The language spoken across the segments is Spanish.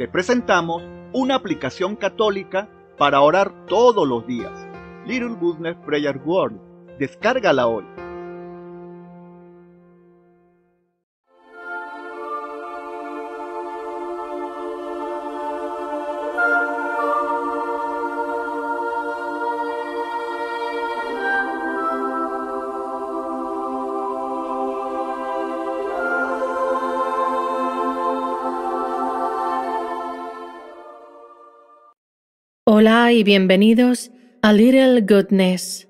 Te presentamos una aplicación católica para orar todos los días. Little Business Prayer World. Descárgala hoy. Hola y bienvenidos a Little Goodness.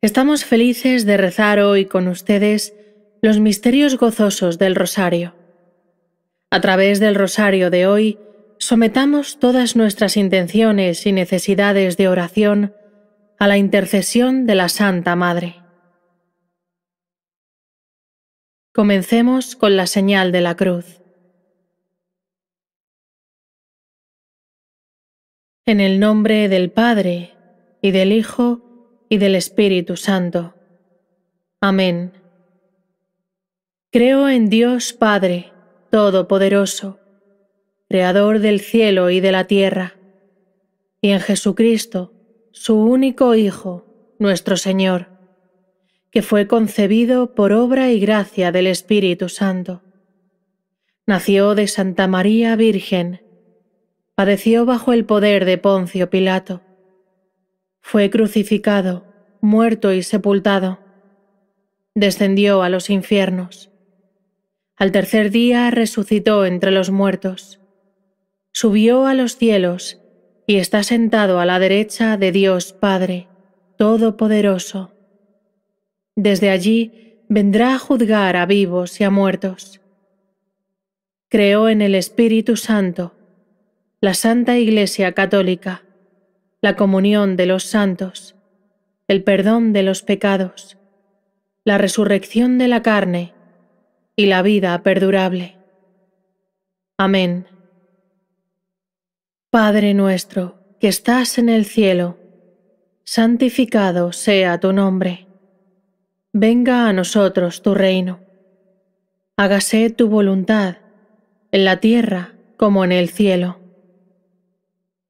Estamos felices de rezar hoy con ustedes los misterios gozosos del rosario. A través del rosario de hoy, sometamos todas nuestras intenciones y necesidades de oración a la intercesión de la Santa Madre. Comencemos con la señal de la cruz. En el nombre del Padre, y del Hijo, y del Espíritu Santo. Amén. Creo en Dios Padre, Todopoderoso, Creador del cielo y de la tierra, y en Jesucristo, su único Hijo, nuestro Señor, que fue concebido por obra y gracia del Espíritu Santo. Nació de Santa María Virgen, padeció bajo el poder de Poncio Pilato. Fue crucificado, muerto y sepultado. Descendió a los infiernos. Al tercer día resucitó entre los muertos. Subió a los cielos y está sentado a la derecha de Dios Padre, Todopoderoso. Desde allí vendrá a juzgar a vivos y a muertos. Creó en el Espíritu Santo la Santa Iglesia Católica, la comunión de los santos, el perdón de los pecados, la resurrección de la carne y la vida perdurable. Amén. Padre nuestro, que estás en el cielo, santificado sea tu nombre. Venga a nosotros tu reino. Hágase tu voluntad, en la tierra como en el cielo.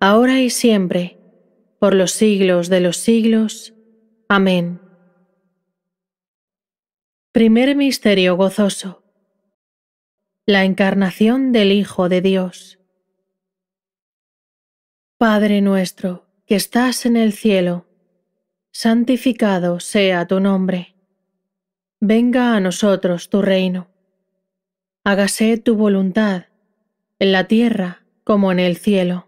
ahora y siempre, por los siglos de los siglos. Amén. Primer Misterio Gozoso. La encarnación del Hijo de Dios. Padre nuestro, que estás en el cielo, santificado sea tu nombre. Venga a nosotros tu reino. Hágase tu voluntad, en la tierra como en el cielo.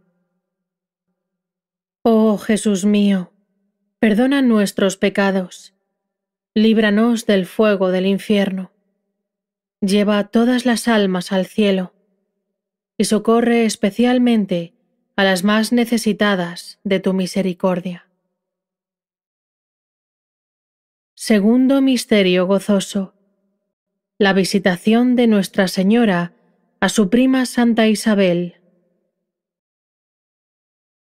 Oh Jesús mío, perdona nuestros pecados, líbranos del fuego del infierno, lleva todas las almas al cielo y socorre especialmente a las más necesitadas de tu misericordia. Segundo Misterio Gozoso. La visitación de Nuestra Señora a su prima Santa Isabel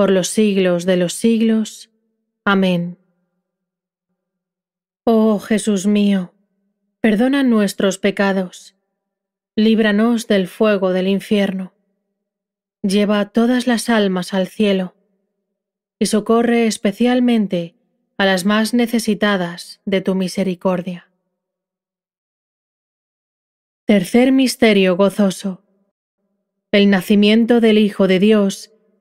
por los siglos de los siglos. Amén. Oh Jesús mío, perdona nuestros pecados, líbranos del fuego del infierno, lleva a todas las almas al cielo, y socorre especialmente a las más necesitadas de tu misericordia. Tercer Misterio Gozoso. El nacimiento del Hijo de Dios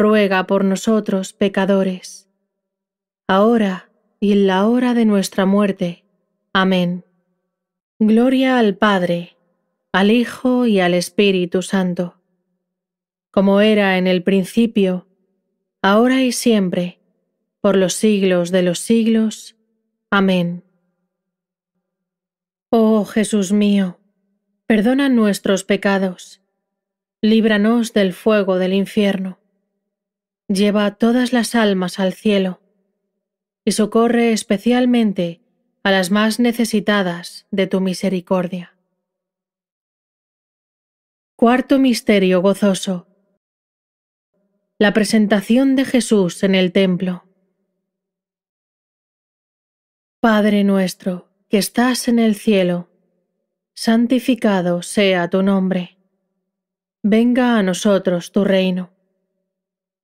ruega por nosotros pecadores, ahora y en la hora de nuestra muerte. Amén. Gloria al Padre, al Hijo y al Espíritu Santo, como era en el principio, ahora y siempre, por los siglos de los siglos. Amén. Oh Jesús mío, perdona nuestros pecados, líbranos del fuego del infierno lleva todas las almas al cielo y socorre especialmente a las más necesitadas de tu misericordia. Cuarto Misterio Gozoso. La presentación de Jesús en el templo. Padre nuestro, que estás en el cielo, santificado sea tu nombre. Venga a nosotros tu reino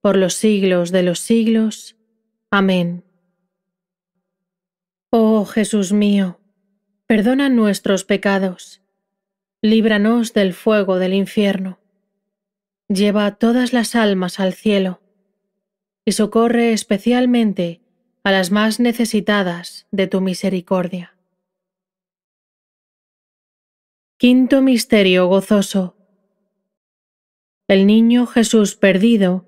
por los siglos de los siglos. Amén. Oh Jesús mío, perdona nuestros pecados, líbranos del fuego del infierno, lleva a todas las almas al cielo y socorre especialmente a las más necesitadas de tu misericordia. Quinto Misterio Gozoso. El niño Jesús perdido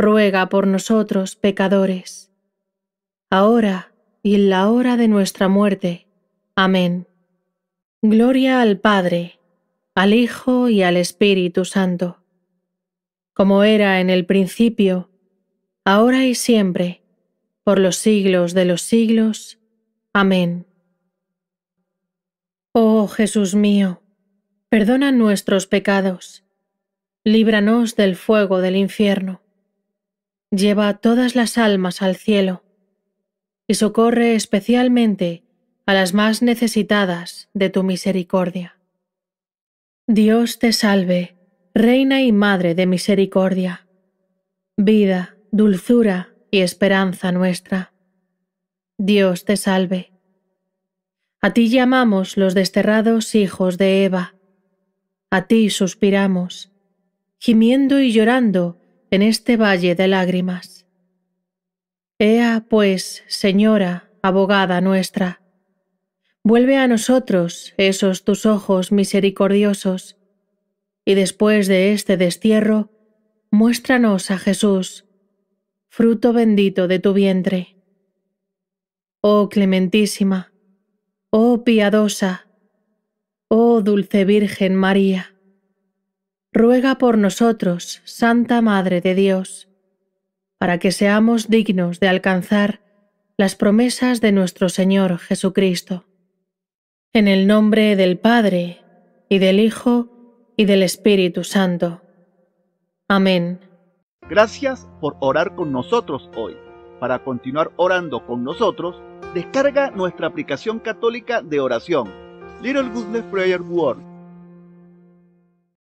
ruega por nosotros pecadores, ahora y en la hora de nuestra muerte. Amén. Gloria al Padre, al Hijo y al Espíritu Santo, como era en el principio, ahora y siempre, por los siglos de los siglos. Amén. Oh Jesús mío, perdona nuestros pecados, líbranos del fuego del infierno lleva a todas las almas al cielo y socorre especialmente a las más necesitadas de tu misericordia. Dios te salve, Reina y Madre de Misericordia, vida, dulzura y esperanza nuestra. Dios te salve. A ti llamamos los desterrados hijos de Eva. A ti suspiramos, gimiendo y llorando en este valle de lágrimas. Ea, pues, Señora, abogada nuestra, vuelve a nosotros esos tus ojos misericordiosos, y después de este destierro, muéstranos a Jesús, fruto bendito de tu vientre. Oh clementísima, oh piadosa, oh dulce Virgen María ruega por nosotros, Santa Madre de Dios, para que seamos dignos de alcanzar las promesas de nuestro Señor Jesucristo. En el nombre del Padre, y del Hijo, y del Espíritu Santo. Amén. Gracias por orar con nosotros hoy. Para continuar orando con nosotros, descarga nuestra aplicación católica de oración, Little Goodness Prayer Word.